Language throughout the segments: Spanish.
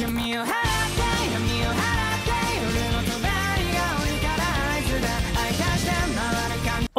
give me a hand.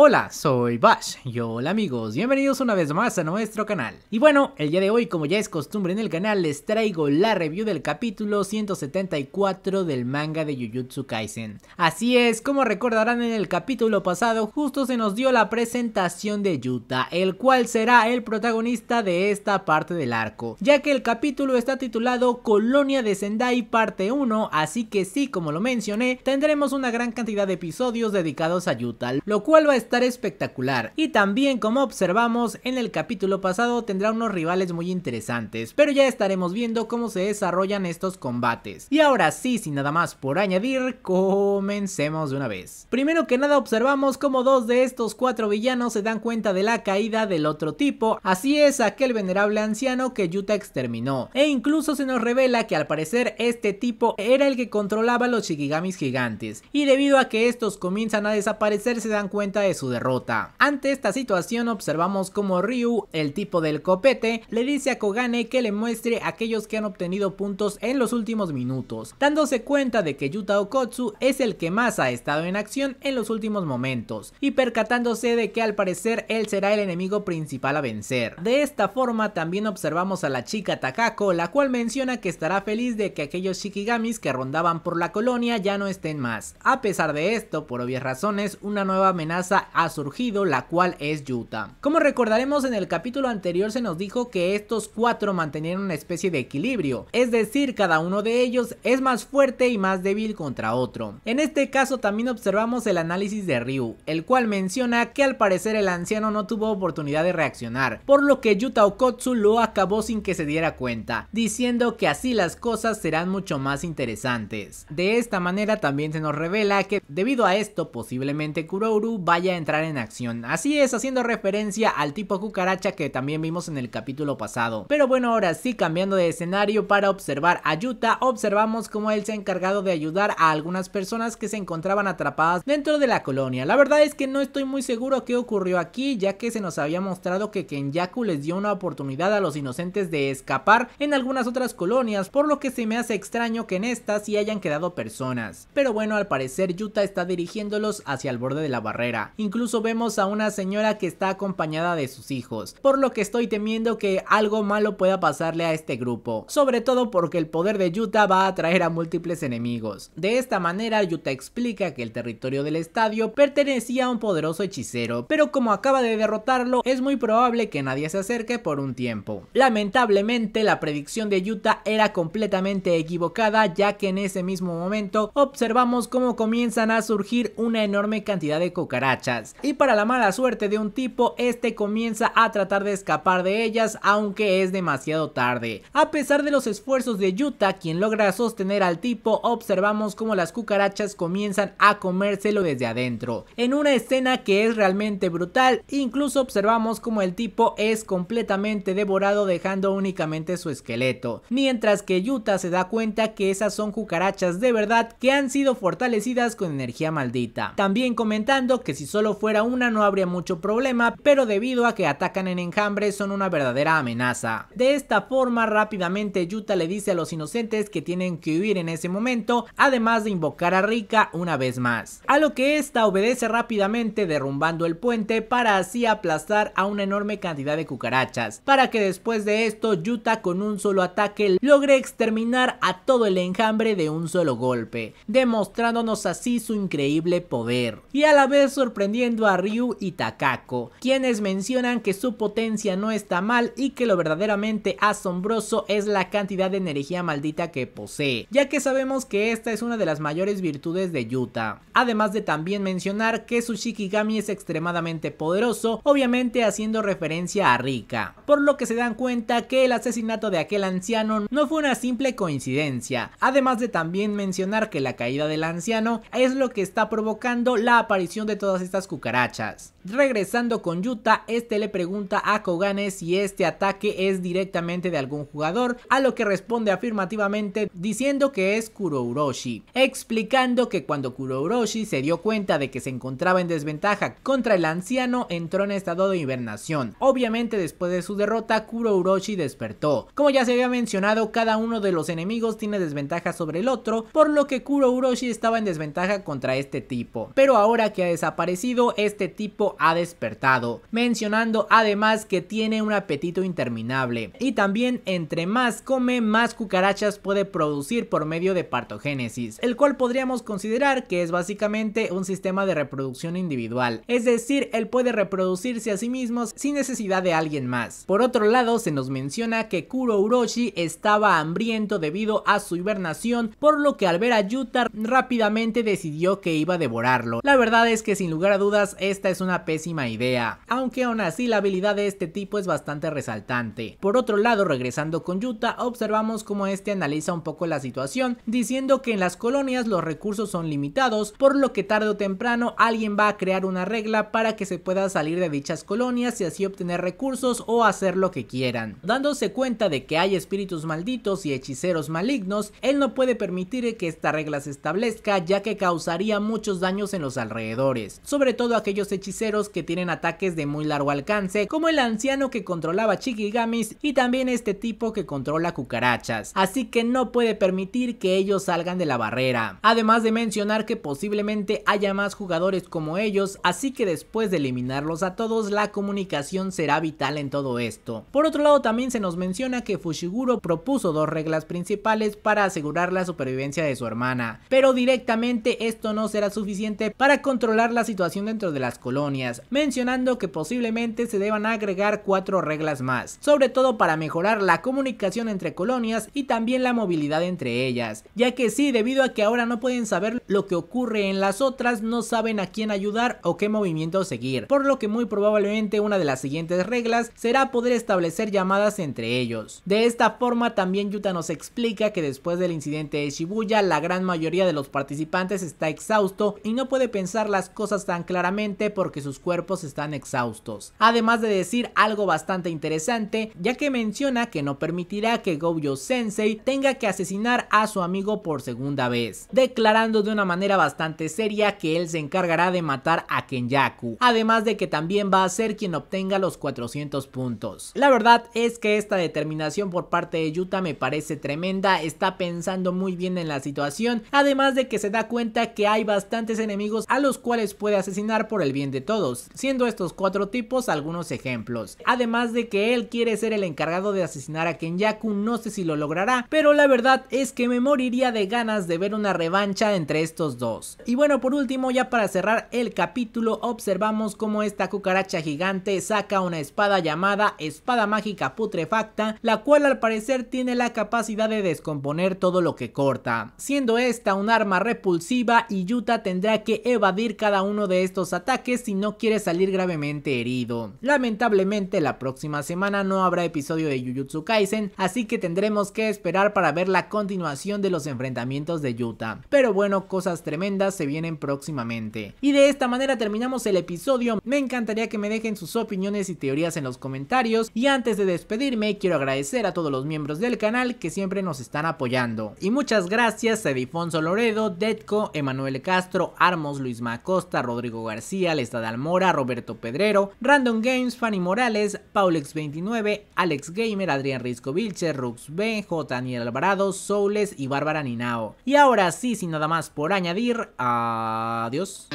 Hola, soy Bash y hola amigos, bienvenidos una vez más a nuestro canal. Y bueno, el día de hoy como ya es costumbre en el canal les traigo la review del capítulo 174 del manga de Jujutsu Kaisen. Así es, como recordarán en el capítulo pasado justo se nos dio la presentación de Yuta, el cual será el protagonista de esta parte del arco, ya que el capítulo está titulado Colonia de Sendai parte 1, así que sí, como lo mencioné, tendremos una gran cantidad de episodios dedicados a Yuta, lo cual va a estar espectacular. Y también como observamos en el capítulo pasado tendrá unos rivales muy interesantes, pero ya estaremos viendo cómo se desarrollan estos combates. Y ahora sí, sin nada más por añadir, comencemos de una vez. Primero que nada observamos cómo dos de estos cuatro villanos se dan cuenta de la caída del otro tipo, así es aquel venerable anciano que Yuta exterminó. E incluso se nos revela que al parecer este tipo era el que controlaba los Shigigamis gigantes, y debido a que estos comienzan a desaparecer se dan cuenta de su derrota. Ante esta situación observamos como Ryu, el tipo del copete, le dice a Kogane que le muestre aquellos que han obtenido puntos en los últimos minutos, dándose cuenta de que Yuta Okotsu es el que más ha estado en acción en los últimos momentos, y percatándose de que al parecer él será el enemigo principal a vencer. De esta forma también observamos a la chica Takako, la cual menciona que estará feliz de que aquellos Shikigamis que rondaban por la colonia ya no estén más. A pesar de esto, por obvias razones, una nueva amenaza ha surgido, la cual es Yuta Como recordaremos en el capítulo anterior se nos dijo que estos cuatro mantenían una especie de equilibrio, es decir, cada uno de ellos es más fuerte y más débil contra otro. En este caso también observamos el análisis de Ryu, el cual menciona que al parecer el anciano no tuvo oportunidad de reaccionar, por lo que Yuta Okotsu lo acabó sin que se diera cuenta, diciendo que así las cosas serán mucho más interesantes. De esta manera también se nos revela que debido a esto posiblemente Kurouru vaya entrar en acción. Así es, haciendo referencia al tipo cucaracha que también vimos en el capítulo pasado. Pero bueno, ahora sí, cambiando de escenario para observar a Yuta, observamos cómo él se ha encargado de ayudar a algunas personas que se encontraban atrapadas dentro de la colonia. La verdad es que no estoy muy seguro qué ocurrió aquí, ya que se nos había mostrado que Kenyaku les dio una oportunidad a los inocentes de escapar en algunas otras colonias, por lo que se me hace extraño que en estas sí hayan quedado personas. Pero bueno, al parecer Yuta está dirigiéndolos hacia el borde de la barrera. Incluso vemos a una señora que está acompañada de sus hijos, por lo que estoy temiendo que algo malo pueda pasarle a este grupo, sobre todo porque el poder de Yuta va a atraer a múltiples enemigos. De esta manera, Yuta explica que el territorio del estadio pertenecía a un poderoso hechicero, pero como acaba de derrotarlo, es muy probable que nadie se acerque por un tiempo. Lamentablemente, la predicción de Yuta era completamente equivocada, ya que en ese mismo momento observamos cómo comienzan a surgir una enorme cantidad de cucarachas y para la mala suerte de un tipo, este comienza a tratar de escapar de ellas, aunque es demasiado tarde. A pesar de los esfuerzos de Yuta, quien logra sostener al tipo, observamos cómo las cucarachas comienzan a comérselo desde adentro. En una escena que es realmente brutal, incluso observamos cómo el tipo es completamente devorado dejando únicamente su esqueleto. Mientras que Yuta se da cuenta que esas son cucarachas de verdad que han sido fortalecidas con energía maldita. También comentando que si son solo fuera una no habría mucho problema, pero debido a que atacan en enjambre, son una verdadera amenaza. De esta forma rápidamente Yuta le dice a los inocentes que tienen que huir en ese momento, además de invocar a Rika una vez más. A lo que esta obedece rápidamente derrumbando el puente para así aplastar a una enorme cantidad de cucarachas, para que después de esto Yuta con un solo ataque logre exterminar a todo el enjambre de un solo golpe, demostrándonos así su increíble poder. Y a la vez sorprendente a Ryu y Takako, quienes mencionan que su potencia no está mal y que lo verdaderamente asombroso es la cantidad de energía maldita que posee, ya que sabemos que esta es una de las mayores virtudes de Yuta. Además de también mencionar que su Shikigami es extremadamente poderoso, obviamente haciendo referencia a Rika, por lo que se dan cuenta que el asesinato de aquel anciano no fue una simple coincidencia, además de también mencionar que la caída del anciano es lo que está provocando la aparición de todas estas cucarachas. Regresando con Yuta, este le pregunta a Kogane si este ataque es directamente de algún jugador, a lo que responde afirmativamente diciendo que es Kurouroshi, explicando que cuando Kurouroshi se dio cuenta de que se encontraba en desventaja contra el anciano, entró en estado de hibernación. Obviamente después de su derrota, Kurouroshi despertó. Como ya se había mencionado, cada uno de los enemigos tiene desventaja sobre el otro, por lo que Kurouroshi estaba en desventaja contra este tipo. Pero ahora que ha desaparecido, este tipo ha despertado, mencionando además que tiene un apetito interminable y también entre más come más cucarachas puede producir por medio de partogénesis, el cual podríamos considerar que es básicamente un sistema de reproducción individual, es decir, él puede reproducirse a sí mismo sin necesidad de alguien más. Por otro lado, se nos menciona que Kuro Uroshi estaba hambriento debido a su hibernación, por lo que al ver a Yutar rápidamente decidió que iba a devorarlo. La verdad es que sin lugar dudas, esta es una pésima idea, aunque aún así la habilidad de este tipo es bastante resaltante. Por otro lado, regresando con Yuta, observamos cómo este analiza un poco la situación, diciendo que en las colonias los recursos son limitados, por lo que tarde o temprano alguien va a crear una regla para que se pueda salir de dichas colonias y así obtener recursos o hacer lo que quieran. Dándose cuenta de que hay espíritus malditos y hechiceros malignos, él no puede permitir que esta regla se establezca ya que causaría muchos daños en los alrededores sobre todo aquellos hechiceros que tienen ataques de muy largo alcance, como el anciano que controlaba chikigamis y también este tipo que controla cucarachas, así que no puede permitir que ellos salgan de la barrera. Además de mencionar que posiblemente haya más jugadores como ellos, así que después de eliminarlos a todos, la comunicación será vital en todo esto. Por otro lado, también se nos menciona que Fushiguro propuso dos reglas principales para asegurar la supervivencia de su hermana, pero directamente esto no será suficiente para controlar la situación dentro de las colonias, mencionando que posiblemente se deban agregar cuatro reglas más, sobre todo para mejorar la comunicación entre colonias y también la movilidad entre ellas, ya que sí, debido a que ahora no pueden saber lo que ocurre en las otras, no saben a quién ayudar o qué movimiento seguir, por lo que muy probablemente una de las siguientes reglas será poder establecer llamadas entre ellos. De esta forma también Yuta nos explica que después del incidente de Shibuya, la gran mayoría de los participantes está exhausto y no puede pensar las cosas tan claramente porque sus cuerpos están exhaustos. Además de decir algo bastante interesante, ya que menciona que no permitirá que Gouyo Sensei tenga que asesinar a su amigo por segunda vez, declarando de una manera bastante seria que él se encargará de matar a Kenyaku, además de que también va a ser quien obtenga los 400 puntos. La verdad es que esta determinación por parte de Yuta me parece tremenda, está pensando muy bien en la situación, además de que se da cuenta que hay bastantes enemigos a los cuales puede asesinar asesinar por el bien de todos, siendo estos cuatro tipos algunos ejemplos. Además de que él quiere ser el encargado de asesinar a Kenyaku, no sé si lo logrará, pero la verdad es que me moriría de ganas de ver una revancha entre estos dos. Y bueno, por último, ya para cerrar el capítulo, observamos cómo esta cucaracha gigante saca una espada llamada espada mágica putrefacta, la cual al parecer tiene la capacidad de descomponer todo lo que corta, siendo esta un arma repulsiva y Yuta tendrá que evadir cada uno de estos ataques si no quiere salir gravemente herido. Lamentablemente la próxima semana no habrá episodio de Jujutsu Kaisen, así que tendremos que esperar para ver la continuación de los enfrentamientos de Yuta. Pero bueno, cosas tremendas se vienen próximamente. Y de esta manera terminamos el episodio, me encantaría que me dejen sus opiniones y teorías en los comentarios y antes de despedirme quiero agradecer a todos los miembros del canal que siempre nos están apoyando. Y muchas gracias a Edifonso Loredo, Detco, Emanuel Castro, Armos, Luis Macosta, Rodrigo García, Lestad Almora, Roberto Pedrero, Random Games, Fanny Morales, Paulex29, Alex Gamer, Adrián Risco Vilche, Rux B, J. Daniel Alvarado, Soules y Bárbara Ninao. Y ahora sí, sin nada más por añadir, adiós.